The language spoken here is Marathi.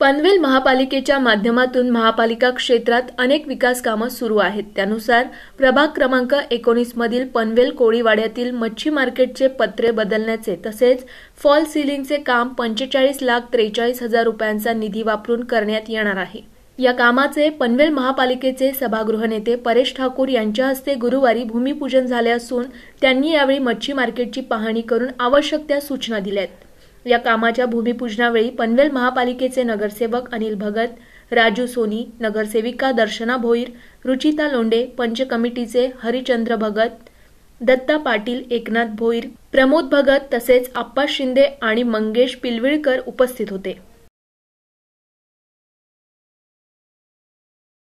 पनवेल महापालिकेच्या माध्यमातून महापालिका क्षेत्रात अनेक विकास कामं सुरू आहेत त्यानुसार प्रभाग क्रमांक एकोणीसमधील पनवेल कोळीवाड्यातील मच्छी मार्केटचे पत्रे बदलण्याचे तसेच फॉल सिलिंगचे काम पंचेचाळीस लाख त्रेचाळीस हजार रुपयांचा निधी वापरून करण्यात येणार आहे या कामाचे पनवेल महापालिकेचे सभागृह नेते परेश ठाकूर यांच्या हस्ते गुरुवारी भूमिपूजन झाले असून त्यांनी यावेळी मच्छी मार्केटची पाहणी करून आवश्यक त्या सूचना दिल्या या कामाच्या भूमिपूजनावेळी पनवेल महापालिकेचे नगरसेवक अनिल भगत राजू सोनी नगरसेविका दर्शना भोईर रुचिता लोंडे पंच कमिटीचे हरिचंद्र भगत दत्ता पाटील एकनाथ भोईर प्रमोद भगत तसेच आप्पा शिंदे आणि मंगेश पिलविळकर उपस्थित होते